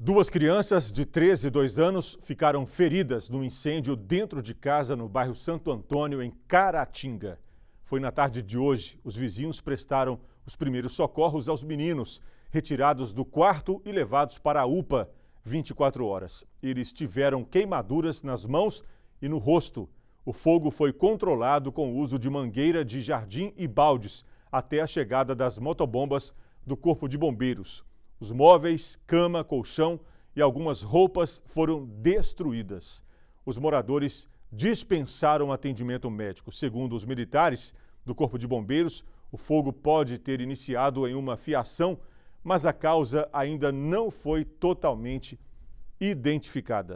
Duas crianças de 13 e 2 anos ficaram feridas num incêndio dentro de casa no bairro Santo Antônio, em Caratinga. Foi na tarde de hoje. Os vizinhos prestaram os primeiros socorros aos meninos, retirados do quarto e levados para a UPA 24 horas. Eles tiveram queimaduras nas mãos e no rosto. O fogo foi controlado com o uso de mangueira de jardim e baldes até a chegada das motobombas do Corpo de Bombeiros. Os móveis, cama, colchão e algumas roupas foram destruídas. Os moradores dispensaram atendimento médico. Segundo os militares do Corpo de Bombeiros, o fogo pode ter iniciado em uma fiação, mas a causa ainda não foi totalmente identificada.